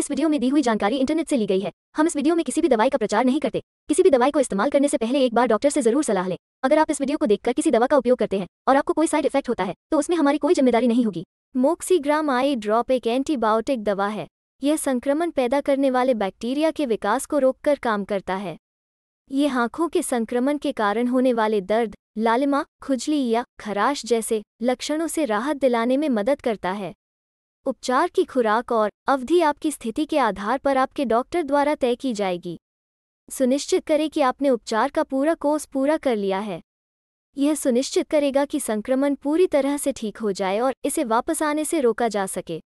इस वीडियो में दी हुई जानकारी इंटरनेट से ली गई है हम इस वीडियो में किसी भी दवाई का प्रचार नहीं करते किसी भी दवाई को इस्तेमाल करने से पहले एक बार डॉक्टर से जरूर सलाह लें अगर आप इस वीडियो को देखकर किसी दवा का उपयोग करते हैं और आपको कोई साइड इफेक्ट होता है तो उसमें हमारी कोई जिम्मेदारी नहीं होगी मोक्सीग्राम आई ड्रॉप एक एंटीबायोटिक दवा है यह संक्रमण पैदा करने वाले बैक्टीरिया के विकास को कर काम करता है ये आँखों के संक्रमण के कारण होने वाले दर्द लालिमा खुजली या खराश जैसे लक्षणों से राहत दिलाने में मदद करता है उपचार की खुराक और अवधि आपकी स्थिति के आधार पर आपके डॉक्टर द्वारा तय की जाएगी सुनिश्चित करें कि आपने उपचार का पूरा कोर्स पूरा कर लिया है यह सुनिश्चित करेगा कि संक्रमण पूरी तरह से ठीक हो जाए और इसे वापस आने से रोका जा सके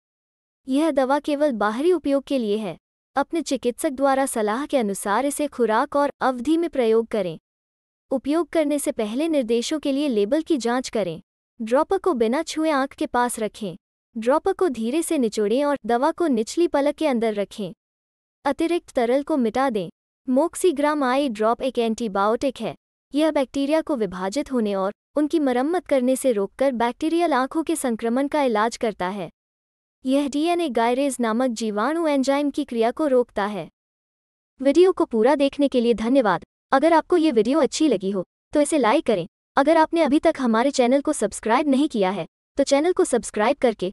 यह दवा केवल बाहरी उपयोग के लिए है अपने चिकित्सक द्वारा सलाह के अनुसार इसे खुराक और अवधि में प्रयोग करें उपयोग करने से पहले निर्देशों के लिए लेबल की जांच करें ड्रॉपर को बिना छुए आंख के पास रखें ड्रॉपर को धीरे से निचोड़ें और दवा को निचली पलक के अंदर रखें अतिरिक्त तरल को मिटा दें मोक्सीग्राम आई ड्रॉप एक एंटीबायोटिक है यह बैक्टीरिया को विभाजित होने और उनकी मरम्मत करने से रोककर बैक्टीरियल आंखों के संक्रमण का इलाज करता है यह डीएनए गायरेज नामक जीवाणु एंजाइम की क्रिया को रोकता है वीडियो को पूरा देखने के लिए धन्यवाद अगर आपको ये वीडियो अच्छी लगी हो तो इसे लाइक करें अगर आपने अभी तक हमारे चैनल को सब्सक्राइब नहीं किया है तो चैनल को सब्सक्राइब करके